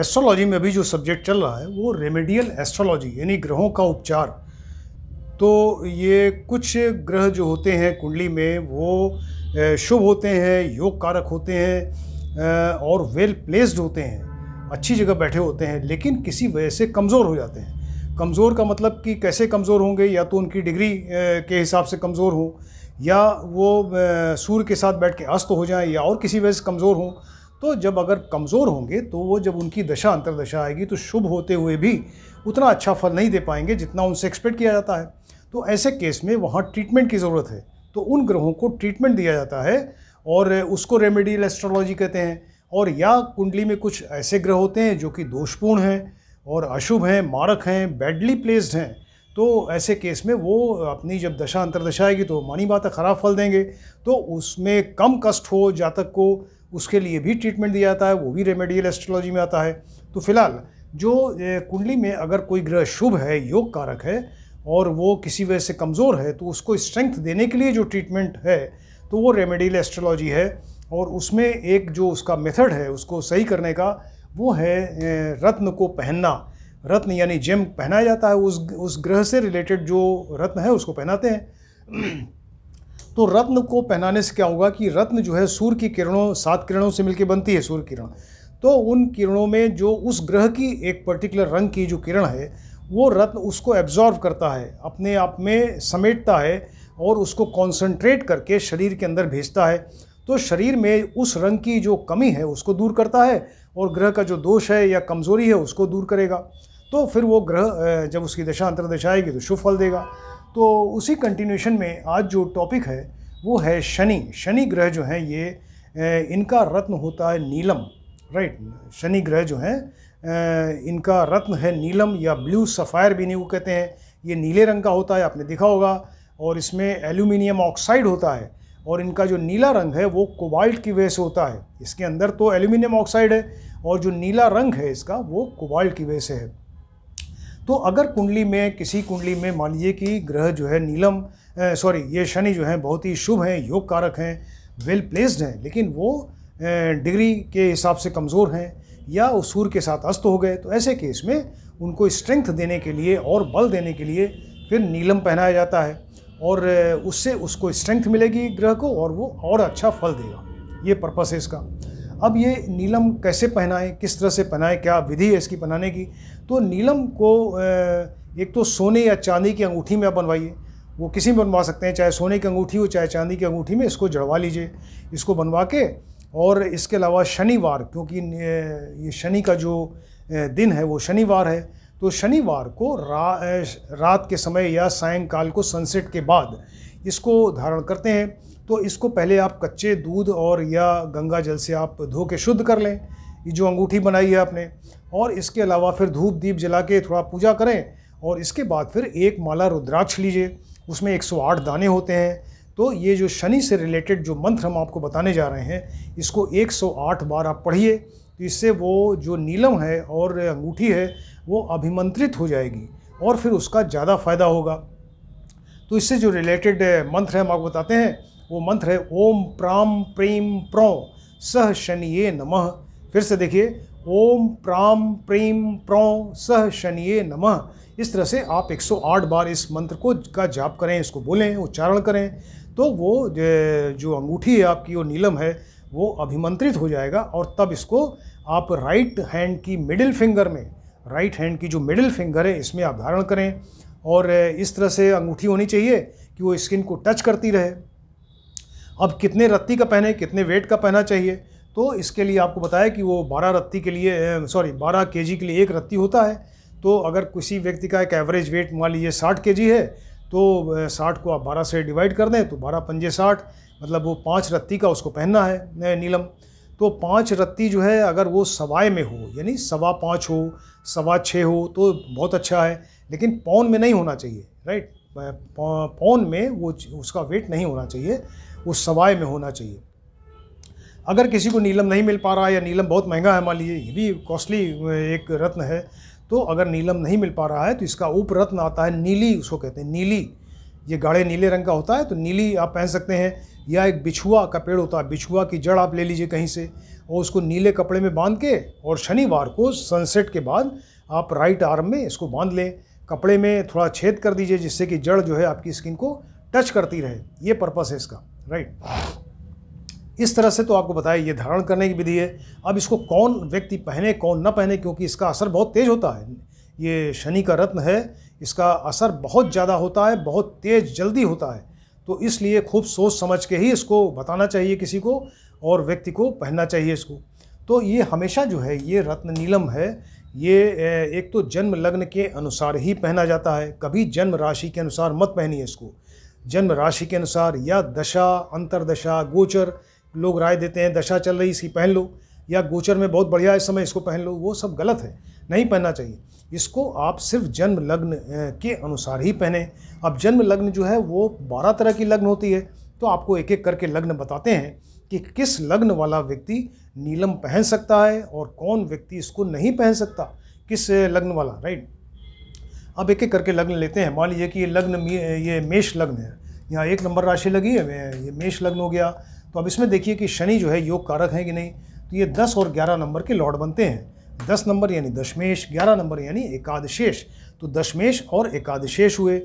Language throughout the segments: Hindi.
एस्ट्रोलॉजी में अभी जो सब्जेक्ट चल रहा है वो रेमेडियल एस्ट्रोलॉजी यानी ग्रहों का उपचार तो ये कुछ ग्रह जो होते हैं कुंडली में वो शुभ होते हैं योग कारक होते हैं और वेल प्लेस्ड होते हैं अच्छी जगह बैठे होते हैं लेकिन किसी वजह से कमज़ोर हो जाते हैं कमज़ोर का मतलब कि कैसे कमज़ोर होंगे या तो उनकी डिग्री के हिसाब से कमज़ोर हों या वो सूर्य के साथ बैठ के अस्त हो जाएं या और किसी वजह से कमज़ोर हों तो जब अगर कमज़ोर होंगे तो वो जब उनकी दशा अंतर्दशा आएगी तो शुभ होते हुए भी उतना अच्छा फल नहीं दे पाएंगे जितना उनसे एक्सपेक्ट किया जाता है तो ऐसे केस में वहाँ ट्रीटमेंट की ज़रूरत है तो उन ग्रहों को ट्रीटमेंट दिया जाता है और उसको रेमेडियल एस्ट्रोलॉजी कहते हैं और या कुंडली में कुछ ऐसे ग्रह होते हैं जो कि दोषपूर्ण हैं और अशुभ हैं मारक हैं बैडली प्लेस्ड हैं तो ऐसे केस में वो अपनी जब दशा अंतर्दशा आएगी तो मानी बात है खराब फल देंगे तो उसमें कम कष्ट हो जातक को उसके लिए भी ट्रीटमेंट दिया जाता है वो भी रेमेडियल एस्ट्रोलॉजी में आता है तो फिलहाल जो कुंडली में अगर कोई ग्रह शुभ है योग कारक है और वो किसी वजह से कमज़ोर है तो उसको स्ट्रेंथ देने के लिए जो ट्रीटमेंट है तो वो रेमेडियल एस्ट्रोलॉजी है और उसमें एक जो उसका मेथड है उसको सही करने का वो है रत्न को पहनना रत्न यानी जेम पहनाया जाता है उस उस ग्रह से रिलेटेड जो रत्न है उसको पहनाते हैं तो रत्न को पहनाने से क्या होगा कि रत्न जो है सूर्य की किरणों सात किरणों से मिलकर बनती है सूर्य किरण तो उन किरणों में जो उस ग्रह की एक पर्टिकुलर रंग की जो किरण है वो रत्न उसको एब्जॉर्व करता है अपने आप में समेटता है और उसको कॉन्सनट्रेट करके शरीर के अंदर भेजता है तो शरीर में उस रंग की जो कमी है उसको दूर करता है और ग्रह का जो दोष है या कमज़ोरी है उसको दूर करेगा तो फिर वो ग्रह जब उसकी दशा अंतर्दशा आएगी तो शुभ फल देगा तो उसी कंटिन्यूशन में आज जो टॉपिक है वो है शनि शनि ग्रह जो है ये इनका रत्न होता है नीलम राइट शनि ग्रह जो है इनका रत्न है नीलम या ब्लू सफ़ायर भी नहीं वो कहते हैं ये नीले रंग का होता है आपने देखा होगा और इसमें एल्यूमिनियम ऑक्साइड होता है और इनका जो नीला रंग है वो कोबाल्ट की वजह से होता है इसके अंदर तो एल्यूमिनियम ऑक्साइड है और जो नीला रंग है इसका वो कोबाल्ट की वजह से है तो अगर कुंडली में किसी कुंडली में मान लीजिए कि ग्रह जो है नीलम सॉरी ये शनि जो है बहुत ही शुभ हैं योग कारक हैं वेल प्लेस्ड हैं लेकिन वो डिग्री के हिसाब से कमज़ोर हैं या उस सूर्य के साथ अस्त हो गए तो ऐसे केस में उनको स्ट्रेंथ देने के लिए और बल देने के लिए फिर नीलम पहनाया जाता है और उससे उसको स्ट्रेंथ मिलेगी ग्रह को और वो और अच्छा फल देगा ये पर्पस है इसका अब ये नीलम कैसे पहनाएं किस तरह से पहनाएं क्या विधि है इसकी पहनाने की तो नीलम को एक तो सोने या चांदी की अंगूठी में आप बनवाइए वो किसी में बनवा सकते हैं चाहे सोने की अंगूठी हो चाहे चांदी की अंगूठी में इसको जड़वा लीजिए इसको बनवा के और इसके अलावा शनिवार क्योंकि ये शनि का जो दिन है वो शनिवार है तो शनिवार को रा, रात के समय या सायंकाल को सनसेट के बाद इसको धारण करते हैं तो इसको पहले आप कच्चे दूध और या गंगा जल से आप धो के शुद्ध कर लें ये जो अंगूठी बनाई है आपने और इसके अलावा फिर धूप दीप जला के थोड़ा पूजा करें और इसके बाद फिर एक माला रुद्राक्ष लीजिए उसमें 108 दाने होते हैं तो ये जो शनि से रिलेटेड जो मंत्र हम आपको बताने जा रहे हैं इसको 108 बार आप पढ़िए तो इससे वो जो नीलम है और अंगूठी है वो अभिमंत्रित हो जाएगी और फिर उसका ज़्यादा फ़ायदा होगा तो इससे जो रिलेटेड मंत्र है हम आपको बताते हैं वो मंत्र है ओम प्राम प्रेम प्रौ सह शनिये नमः फिर से देखिए ओम प्राम प्रेम प्रौ सह शनिये नमः इस तरह से आप 108 बार इस मंत्र को का जाप करें इसको बोलें उच्चारण करें तो वो जो अंगूठी है आपकी वो नीलम है वो अभिमंत्रित हो जाएगा और तब इसको आप राइट हैंड की मिडिल फिंगर में राइट हैंड की जो मिडिल फिंगर है इसमें आप धारण करें और इस तरह से अंगूठी होनी चाहिए कि वो स्किन को टच करती रहे अब कितने रत्ती का पहने कितने वेट का पहना चाहिए तो इसके लिए आपको बताया कि वो बारह रत्ती के लिए सॉरी बारह के के लिए एक रत्ती होता है तो अगर किसी व्यक्ति का एक एवरेज वेट मान लीजिए साठ के है तो साठ को आप बारह से डिवाइड कर दें तो बारह पंजे साठ मतलब वो पाँच रत्ती का उसको पहनना है नीलम तो पाँच रत्ती जो है अगर वो सवाए में हो यानी सवा पाँच हो सवा छः हो तो बहुत अच्छा है लेकिन पौन में नहीं होना चाहिए राइट पौन में वो उसका वेट नहीं होना चाहिए वो सवाए में होना चाहिए अगर किसी को नीलम नहीं मिल पा रहा है या नीलम बहुत महंगा है मान लीजिए ये भी कॉस्टली एक रत्न है तो अगर नीलम नहीं मिल पा रहा है तो इसका उप रत्न आता है नीली उसको कहते हैं नीली ये गाढ़े नीले रंग का होता है तो नीली आप पहन सकते हैं या एक बिछुआ का पेड़ होता है बिछुआ की जड़ आप ले लीजिए कहीं से और उसको नीले कपड़े में बांध के और शनिवार को सनसेट के बाद आप राइट आर्म में इसको बांध लें कपड़े में थोड़ा छेद कर दीजिए जिससे कि जड़ जो है आपकी स्किन को टच करती रहे ये पर्पस है इसका राइट इस तरह से तो आपको बताया ये धारण करने की विधि है अब इसको कौन व्यक्ति पहने कौन न पहने क्योंकि इसका असर बहुत तेज़ होता है ये शनि का रत्न है इसका असर बहुत ज़्यादा होता है बहुत तेज़ जल्दी होता है तो इसलिए खूब सोच समझ के ही इसको बताना चाहिए किसी को और व्यक्ति को पहनना चाहिए इसको तो ये हमेशा जो है ये रत्न नीलम है ये एक तो जन्म लग्न के अनुसार ही पहना जाता है कभी जन्म राशि के अनुसार मत पहनिए इसको जन्म राशि के अनुसार या दशा अंतरदशा गोचर लोग राय देते हैं दशा चल रही इसी पहन लो या गोचर में बहुत बढ़िया इस समय इसको पहन लो वो सब गलत है नहीं पहनना चाहिए इसको आप सिर्फ जन्म लग्न के अनुसार ही पहने अब जन्म लग्न जो है वो बारह तरह की लग्न होती है तो आपको एक एक करके लग्न बताते हैं कि किस लग्न वाला व्यक्ति नीलम पहन सकता है और कौन व्यक्ति इसको नहीं पहन सकता किस लग्न वाला राइट अब एक एक करके लग्न लेते हैं मान लीजिए कि ये लग्न ये मेष लग्न है यहाँ एक नंबर राशि लगी है ये मेष लग्न हो गया तो अब इसमें देखिए कि शनि जो है योग कारक है कि नहीं तो ये दस और ग्यारह नंबर के लॉर्ड बनते हैं दस नंबर यानी दशमेश ग्यारह नंबर यानी एकादशेश तो दशमेश और एकादशेश हुए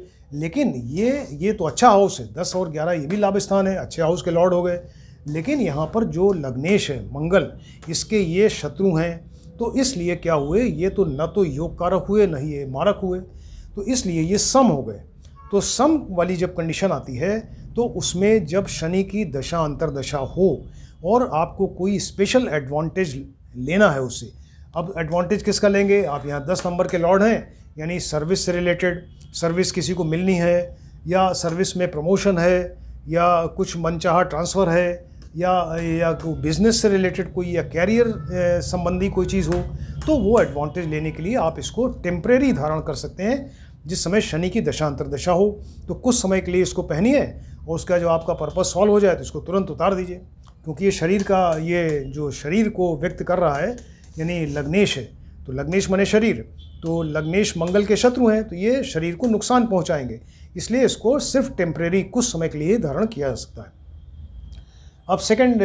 लेकिन ये ये तो अच्छा हाउस है दस और ग्यारह ये भी लाभ स्थान है अच्छे हाउस के लॉर्ड हो गए लेकिन यहाँ पर जो लग्नेश है मंगल इसके ये शत्रु हैं तो इसलिए क्या हुए ये तो न तो योग कारक हुए न ही ये मारक हुए तो इसलिए ये सम हो गए तो सम वाली जब कंडीशन आती है तो उसमें जब शनि की दशा दशा हो और आपको कोई स्पेशल एडवांटेज लेना है उससे अब एडवांटेज किसका लेंगे आप यहाँ दस नंबर के लॉर्ड हैं यानी सर्विस से रिलेटेड सर्विस किसी को मिलनी है या सर्विस में प्रमोशन है या कुछ मनचाहा ट्रांसफ़र है या या बिज़नेस से रिलेटेड कोई या कैरियर संबंधी कोई चीज़ हो तो वो एडवांटेज लेने के लिए आप इसको टेम्प्रेरी धारण कर सकते हैं जिस समय शनि की दशा दशा हो तो कुछ समय के लिए इसको पहनिए और उसका जो आपका पर्पज़ सॉल्व हो जाए तो इसको तुरंत उतार दीजिए क्योंकि ये शरीर का ये जो शरीर को व्यक्त कर रहा है यानी लग्नेश है तो लग्नेश मने शरीर तो लग्नेश मंगल के शत्रु हैं तो ये शरीर को नुकसान पहुंचाएंगे इसलिए इसको सिर्फ टेम्परेरी कुछ समय के लिए धारण किया जा सकता है अब सेकंड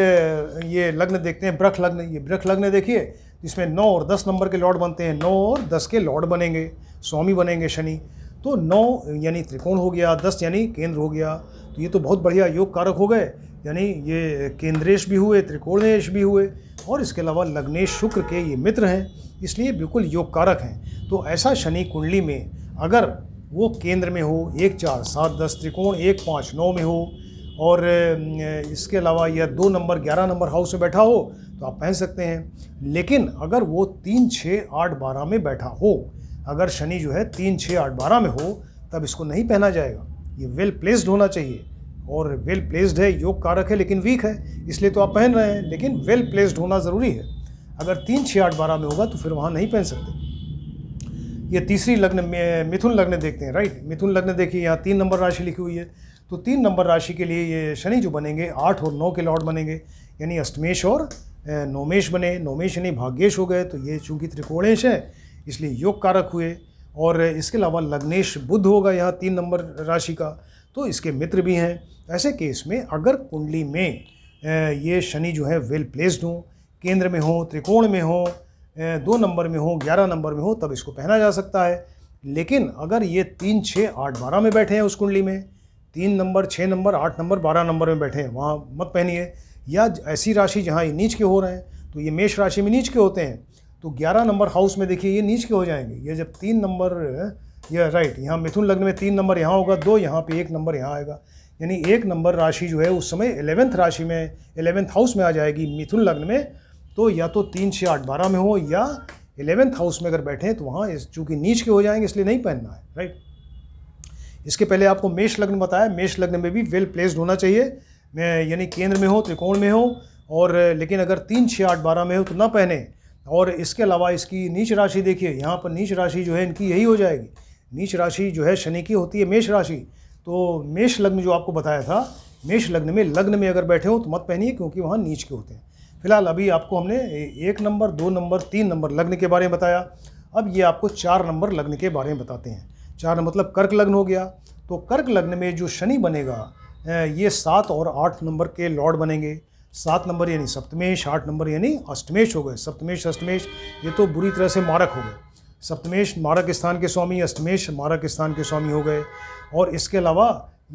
ये लग्न देखते हैं ब्रख लग्न ये ब्रख लग्न देखिए इसमें नौ और दस नंबर के लॉर्ड बनते हैं नौ और दस के लॉर्ड बनेंगे स्वामी बनेंगे शनि तो नौ यानी त्रिकोण हो गया दस यानी केंद्र हो गया तो ये तो बहुत बढ़िया योग कारक हो गए यानी ये केंद्रेश भी हुए त्रिकोणेश भी हुए और इसके अलावा लग्नेश शुक्र के ये मित्र हैं इसलिए बिल्कुल योग कारक हैं तो ऐसा शनि कुंडली में अगर वो केंद्र में हो एक चार सात दस त्रिकोण एक पाँच नौ में हो और इसके अलावा यह दो नंबर ग्यारह नंबर हाउस में बैठा हो तो आप पहन सकते हैं लेकिन अगर वो तीन छः आठ बारह में बैठा हो अगर शनि जो है तीन छः आठ बारह में हो तब इसको नहीं पहना जाएगा ये वेल प्लेस्ड होना चाहिए और वेल प्लेस्ड है योग कारक है लेकिन वीक है इसलिए तो आप पहन रहे हैं लेकिन वेल प्लेस्ड होना ज़रूरी है अगर तीन छः आठ बारह में होगा तो फिर वहाँ नहीं पहन सकते ये तीसरी लग्न में मिथुन लग्न देखते हैं राइट मिथुन लग्न देखिए यहाँ तीन नंबर राशि लिखी हुई है तो तीन नंबर राशि के लिए ये शनि जो बनेंगे आठ और नौ के लॉर्ड बनेंगे यानी अष्टमेश और नोमेश बने नोमेश यानी भाग्येश हो गए तो ये चूंकि त्रिकोणेश है इसलिए योग कारक हुए और इसके अलावा लग्नेश बुद्ध होगा यहाँ तीन नंबर राशि का तो इसके मित्र भी हैं ऐसे केस में अगर कुंडली में ये शनि जो है वेल प्लेस्ड हो केंद्र में हो त्रिकोण में हो दो नंबर में हो ग्यारह नंबर में हो तब इसको पहना जा सकता है लेकिन अगर ये तीन छः आठ बारह में बैठे हैं उस कुंडली में तीन नंबर छः नंबर आठ नंबर बारह नंबर में बैठे हैं वहाँ मत पहनिए है। या ऐसी राशि जहाँ ये नीच के हो रहे हैं तो ये मेष राशि में नीच के होते हैं तो 11 नंबर हाउस में देखिए ये नीच के हो जाएंगे ये जब तीन नंबर ये राइट यहाँ मिथुन लग्न में तीन नंबर यहाँ होगा दो यहाँ पे एक नंबर यहाँ आएगा यानी एक नंबर राशि जो है उस समय एलेवेंथ राशि में एलेवेंथ हाउस में आ जाएगी मिथुन लग्न में तो या तो तीन छः आठ बारह में हो या एलेवेंथ हाउस में अगर बैठे तो वहाँ इस चूँकि नीच के हो जाएंगे इसलिए नहीं पहनना है राइट इसके पहले आपको मेष लग्न बताया मेष लग्न में भी वेल प्लेस्ड होना चाहिए यानी केंद्र में हो त्रिकोण में हो और लेकिन अगर तीन छः आठ बारह में हो तो ना पहने और इसके अलावा इसकी नीच राशि देखिए यहाँ पर नीच राशि जो है इनकी यही हो जाएगी नीच राशि जो है शनि की होती है मेष राशि तो मेष लग्न जो आपको बताया था मेष लग्न में लग्न में अगर बैठे हो तो मत पहनिए क्योंकि वहाँ नीच के होते हैं फिलहाल अभी आपको हमने एक नंबर दो नंबर तीन नंबर लग्न के बारे में बताया अब ये आपको चार नंबर लग्न के बारे में बताते हैं चार मतलब कर्क लग्न हो गया तो कर्क लग्न में जो शनि बनेगा ये सात और आठ नंबर के लॉर्ड बनेंगे सात नंबर यानी सप्तमेश आठ नंबर यानी अष्टमेश हो गए सप्तमेश अष्टमेश ये तो बुरी तरह से मारक हो गए सप्तमेश मारक स्थान के स्वामी अष्टमेश मारक स्थान के स्वामी हो गए और इसके अलावा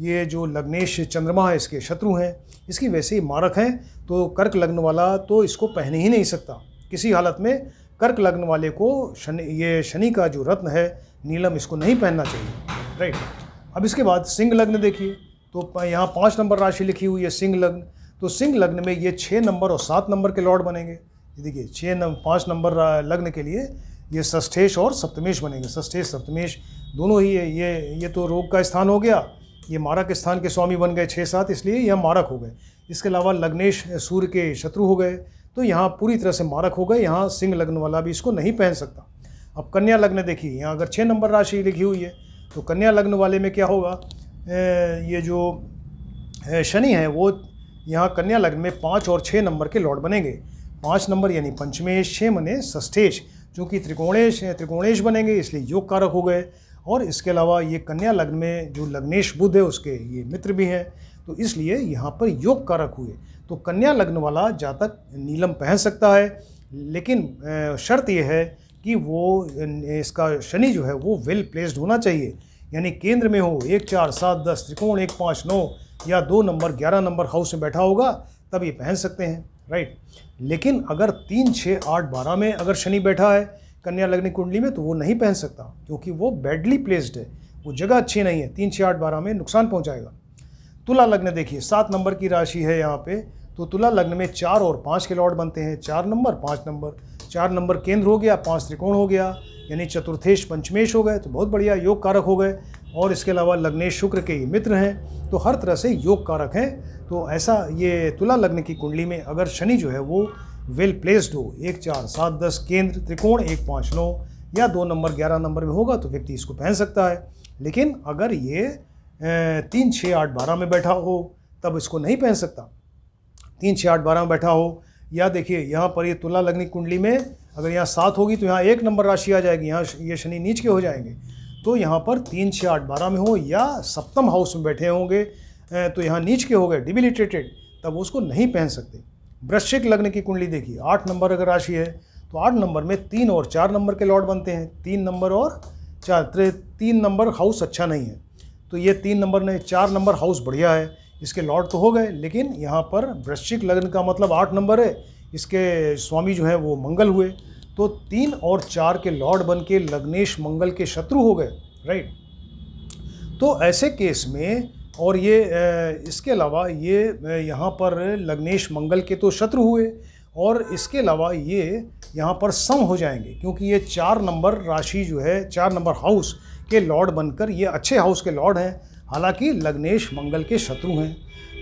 ये जो लग्नेश चंद्रमा है इसके शत्रु हैं इसकी वैसे ही मारक हैं तो कर्क लग्न वाला तो इसको पहन ही नहीं सकता किसी हालत में कर्क लग्न वाले को शनि ये शनि का जो रत्न है नीलम इसको नहीं पहनना चाहिए राइट अब इसके बाद सिंह लग्न देखिए तो यहाँ पाँच नंबर राशि लिखी हुई है सिंह लग्न तो सिंह लग्न में ये छः नंबर और सात नंबर के लॉर्ड बनेंगे ये देखिए छः नंबर पाँच नंबर लग्न के लिए ये ष्ठेश और सप्तमेश बनेंगे ष्ठेश सप्तमेश दोनों ही है ये ये तो रोग का स्थान हो गया ये मारक स्थान के स्वामी बन गए छः सात इसलिए यह मारक हो गए इसके अलावा लग्नेश सूर्य के शत्रु हो गए तो यहाँ पूरी तरह से मारक हो गए यहाँ सिंह लग्न वाला भी इसको नहीं पहन सकता अब कन्या लग्न देखिए यहाँ अगर छः नंबर राशि लिखी हुई है तो कन्या लग्न वाले में क्या होगा ये जो शनि है वो यहाँ कन्या लग्न में पाँच और छः नंबर के लॉर्ड बनेंगे पाँच नंबर यानी पंचमेश छः मने षष्ठेश चूँकि त्रिकोणेश त्रिकोणेश बनेंगे इसलिए योग कारक हो गए और इसके अलावा ये कन्या लग्न में जो लग्नेश बुद्ध है उसके ये मित्र भी हैं तो इसलिए यहाँ पर योग कारक हुए तो कन्या लग्न वाला जातक नीलम पहन सकता है लेकिन शर्त यह है कि वो इसका शनि जो है वो वेल प्लेस्ड होना चाहिए यानी केंद्र में हो एक चार सात दस त्रिकोण एक पाँच नौ या दो नंबर ग्यारह नंबर हाउस में बैठा होगा तब ये पहन सकते हैं राइट लेकिन अगर तीन छः आठ बारह में अगर शनि बैठा है कन्या लग्न कुंडली में तो वो नहीं पहन सकता क्योंकि वो बैडली प्लेस्ड है वो जगह अच्छी नहीं है तीन छः आठ बारह में नुकसान पहुँचाएगा तुला लग्न देखिए सात नंबर की राशि है यहाँ पर तो तुला लग्न में चार और पाँच के लॉर्ड बनते हैं चार नंबर पाँच नंबर चार नंबर केंद्र हो गया पाँच त्रिकोण हो गया यानी चतुर्थेश पंचमेश हो गए तो बहुत बढ़िया योग कारक हो गए और इसके अलावा लग्नेश शुक्र के मित्र हैं तो हर तरह से योग कारक हैं तो ऐसा ये तुला लग्न की कुंडली में अगर शनि जो है वो वेल प्लेस्ड हो एक चार सात दस केंद्र त्रिकोण एक पाँच नौ या दो नंबर ग्यारह नंबर में होगा तो व्यक्ति इसको पहन सकता है लेकिन अगर ये तीन छः आठ बारह में बैठा हो तब इसको नहीं पहन सकता तीन छः आठ बारह में बैठा हो या देखिए यहाँ पर ये तुला लग्नि कुंडली में अगर यहाँ सात होगी तो यहाँ एक नंबर राशि आ जाएगी यहाँ ये शनि नीच के हो जाएंगे तो यहाँ पर तीन छः आठ बारह में हो या सप्तम हाउस में बैठे होंगे तो यहाँ नीच के हो गए डिबिलिटेटेड तब उसको नहीं पहन सकते वृश्चिक लग्न की कुंडली देखिए आठ नंबर अगर राशि है तो आठ नंबर में तीन और चार नंबर के लॉट बनते हैं तीन नंबर और चार तीन नंबर हाउस अच्छा नहीं है तो ये तीन नंबर नहीं चार नंबर हाउस बढ़िया है इसके लॉट तो हो गए लेकिन यहाँ पर वृश्चिक लग्न का मतलब आठ नंबर है इसके स्वामी जो है वो मंगल हुए तो तीन और चार के लॉर्ड बन के लग्नेश मंगल के शत्रु हो गए राइट तो ऐसे केस में और ये इसके अलावा ये यहाँ पर लग्नेश मंगल के तो शत्रु हुए और इसके अलावा ये यहाँ पर सम हो जाएंगे क्योंकि ये चार नंबर राशि जो है चार नंबर हाउस के लॉर्ड बनकर ये अच्छे हाउस के लॉर्ड हैं हालांकि लग्नेश मंगल के शत्रु हैं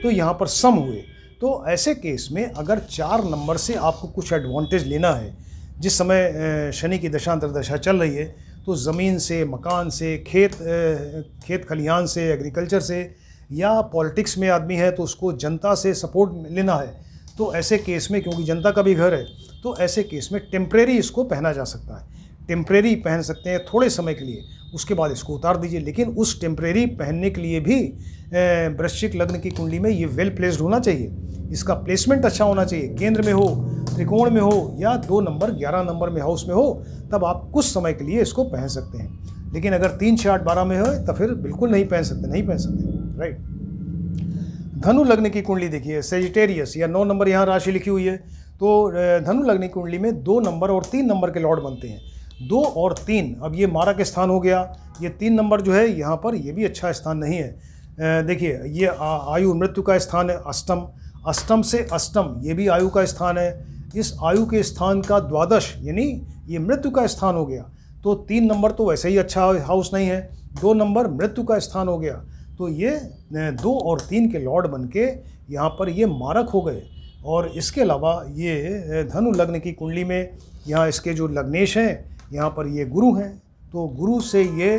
तो यहाँ पर सम हुए तो ऐसे केस में अगर चार नंबर से आपको कुछ एडवांटेज लेना है जिस समय शनि की दशांतर दशा चल रही है तो ज़मीन से मकान से खेत खेत खलिहान से एग्रीकल्चर से या पॉलिटिक्स में आदमी है तो उसको जनता से सपोर्ट लेना है तो ऐसे केस में क्योंकि जनता का भी घर है तो ऐसे केस में टेम्प्रेरी इसको पहना जा सकता है टेम्प्रेरी पहन सकते हैं थोड़े समय के लिए उसके बाद इसको उतार दीजिए लेकिन उस टेम्प्रेरी पहनने के लिए भी वृश्चिक लग्न की कुंडली में ये वेल प्लेस्ड होना चाहिए इसका प्लेसमेंट अच्छा होना चाहिए केंद्र में हो त्रिकोण में हो या दो नंबर ग्यारह नंबर में हाउस में हो तब आप कुछ समय के लिए इसको पहन सकते हैं लेकिन अगर तीन छः आठ बारह में हो तो फिर बिल्कुल नहीं पहन सकते नहीं पहन सकते राइट धनु लग्न की कुंडली देखिए सेजिटेरियस या नौ नंबर यहाँ राशि लिखी हुई है तो धनु लग्न की कुंडली में दो नंबर और तीन नंबर के लॉर्ड बनते हैं दो और तीन अब ये मारक स्थान हो गया ये तीन नंबर जो है यहाँ पर ये भी अच्छा स्थान नहीं है देखिए ये आयु मृत्यु का स्थान है अष्टम अष्टम से अष्टम ये भी आयु का स्थान है इस आयु के स्थान का द्वादश यानी ये मृत्यु का स्थान हो गया तो तीन नंबर तो वैसे ही अच्छा हाउस नहीं है दो नंबर मृत्यु का स्थान हो गया तो ये दो और तीन के लॉर्ड बन के यहाँ पर ये मारक हो गए और इसके अलावा ये धनु लग्न की कुंडली में यहाँ इसके जो लग्नेश हैं यहाँ पर ये गुरु हैं तो गुरु से ये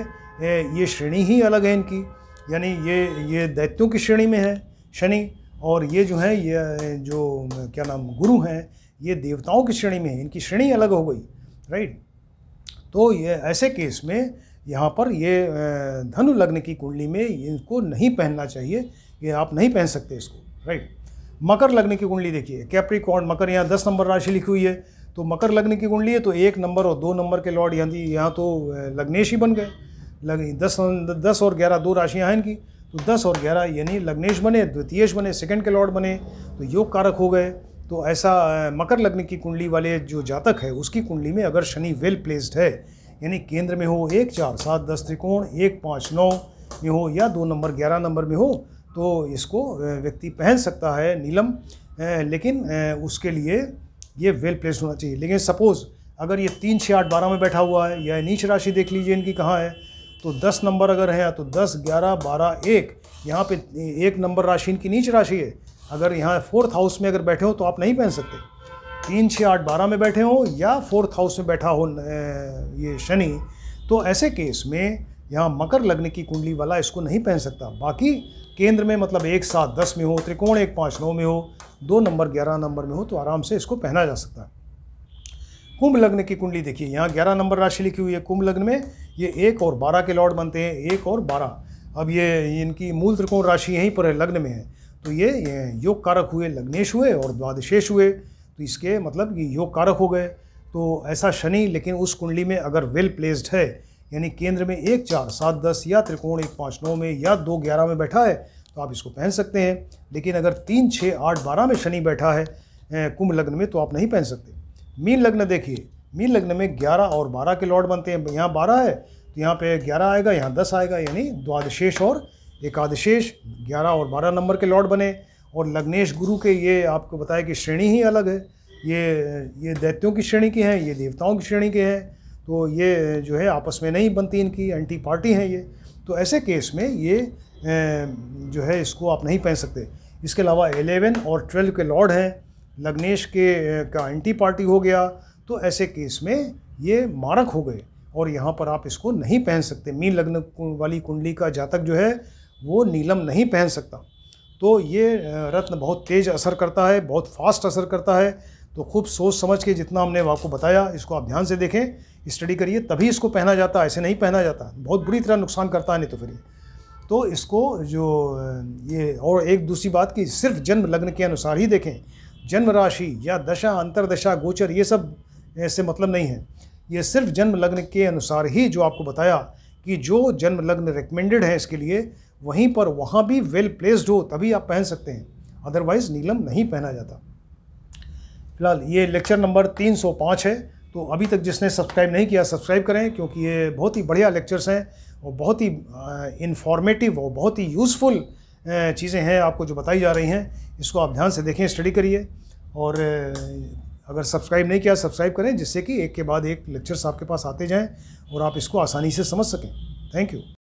ये श्रेणी ही अलग है इनकी यानी ये ये दैत्यों की श्रेणी में है शनि और ये जो हैं ये जो क्या नाम गुरु हैं ये देवताओं की श्रेणी में इनकी श्रेणी अलग हो गई राइट तो ये ऐसे केस में यहाँ पर ये धनु लग्न की कुंडली में इनको नहीं पहनना चाहिए ये आप नहीं पहन सकते इसको राइट मकर लग्न की कुंडली देखिए कौन मकर यहाँ दस नंबर राशि लिखी हुई है तो मकर लग्न की कुंडली है तो एक नंबर और दो नंबर के लॉर्ड यहाँ यहाँ तो लग्नेश ही बन गए लग दस दस और ग्यारह दो राशियाँ हैं इनकी तो दस और ग्यारह यानी लग्नेश बने द्वितीयश बने सेकंड के लॉर्ड बने तो योग कारक हो गए तो ऐसा मकर लग्न की कुंडली वाले जो जातक है उसकी कुंडली में अगर शनि वेल प्लेस्ड है यानी केंद्र में हो एक चार सात दस त्रिकोण एक पाँच नौ में हो या दो नंबर ग्यारह नंबर में हो तो इसको व्यक्ति पहन सकता है नीलम लेकिन उसके लिए ये वेल प्लेस्ड होना चाहिए लेकिन सपोज़ अगर ये तीन छः आठ बारह में बैठा हुआ है या नीच राशि देख लीजिए इनकी कहाँ है तो 10 नंबर अगर है तो 10 11 12 एक यहाँ पे एक नंबर राशि इनकी नीच राशि है अगर यहाँ फोर्थ हाउस में अगर बैठे हो तो आप नहीं पहन सकते तीन छः आठ बारह में बैठे हो या फोर्थ हाउस में बैठा हो ये शनि तो ऐसे केस में यहाँ मकर लग्न की कुंडली वाला इसको नहीं पहन सकता बाकी केंद्र में मतलब एक सात दस में हो त्रिकोण एक पाँच नौ में हो दो नंबर ग्यारह नंबर में हो तो आराम से इसको पहना जा सकता है कुंभ लग्न की कुंडली देखिए यहाँ ग्यारह नंबर राशि लिखी हुई है कुंभ लग्न में ये एक और बारह के लॉर्ड बनते हैं एक और बारह अब ये इनकी मूल त्रिकोण राशि यहीं पर है लग्न में है तो ये, ये योग कारक हुए लग्नेश हुए और द्वादशेष हुए तो इसके मतलब ये योग कारक हो गए तो ऐसा शनि लेकिन उस कुंडली में अगर वेल प्लेस्ड है यानी केंद्र में एक चार सात दस या त्रिकोण एक पाँच नौ में या दो ग्यारह में बैठा है तो आप इसको पहन सकते हैं लेकिन अगर तीन छः आठ बारह में शनि बैठा है कुंभ लग्न में तो आप नहीं पहन सकते मीन लग्न देखिए मीन लग्न में ग्यारह और बारह के लॉर्ड बनते हैं यहाँ बारह है तो यहाँ पे ग्यारह आएगा यहाँ दस आएगा यानी द्वादशेष और एकादशेष ग्यारह और बारह नंबर के लॉर्ड बने और लग्नेश गुरु के ये आपको बताया कि श्रेणी ही अलग है ये ये दैत्यों की श्रेणी के हैं ये देवताओं की श्रेणी के हैं तो ये जो है आपस में नहीं बनती इनकी एंटी पार्टी हैं ये तो ऐसे केस में ये जो है इसको आप नहीं पहन सकते इसके अलावा एलेवन और ट्वेल्व के लॉर्ड हैं लग्नेश के का एंटी पार्टी हो गया तो ऐसे केस में ये मारक हो गए और यहाँ पर आप इसको नहीं पहन सकते मीन लग्न वाली कुंडली का जातक जो है वो नीलम नहीं पहन सकता तो ये रत्न बहुत तेज़ असर करता है बहुत फास्ट असर करता है तो खूब सोच समझ के जितना हमने आपको बताया इसको आप ध्यान से देखें स्टडी करिए तभी इसको पहना जाता है ऐसे नहीं पहना जाता बहुत बुरी तरह नुकसान करता है नहीं तो फिर तो इसको जो ये और एक दूसरी बात कि सिर्फ जन्म लग्न के अनुसार ही देखें जन्म राशि या दशा अंतरदशा गोचर ये सब ऐसे मतलब नहीं है ये सिर्फ जन्म लग्न के अनुसार ही जो आपको बताया कि जो जन्म लग्न रिकमेंडेड है इसके लिए वहीं पर वहाँ भी वेल प्लेस्ड हो तभी आप पहन सकते हैं अदरवाइज़ नीलम नहीं पहना जाता फिलहाल ये लेक्चर नंबर 305 है तो अभी तक जिसने सब्सक्राइब नहीं किया सब्सक्राइब करें क्योंकि ये बहुत ही बढ़िया लेक्चर्स हैं और बहुत ही इन्फॉर्मेटिव और बहुत ही यूज़फुल चीज़ें हैं आपको जो बताई जा रही हैं इसको आप ध्यान से देखें स्टडी करिए और अगर सब्सक्राइब नहीं किया सब्सक्राइब करें जिससे कि एक के बाद एक लेक्चर्स आपके पास आते जाएँ और आप इसको आसानी से समझ सकें थैंक यू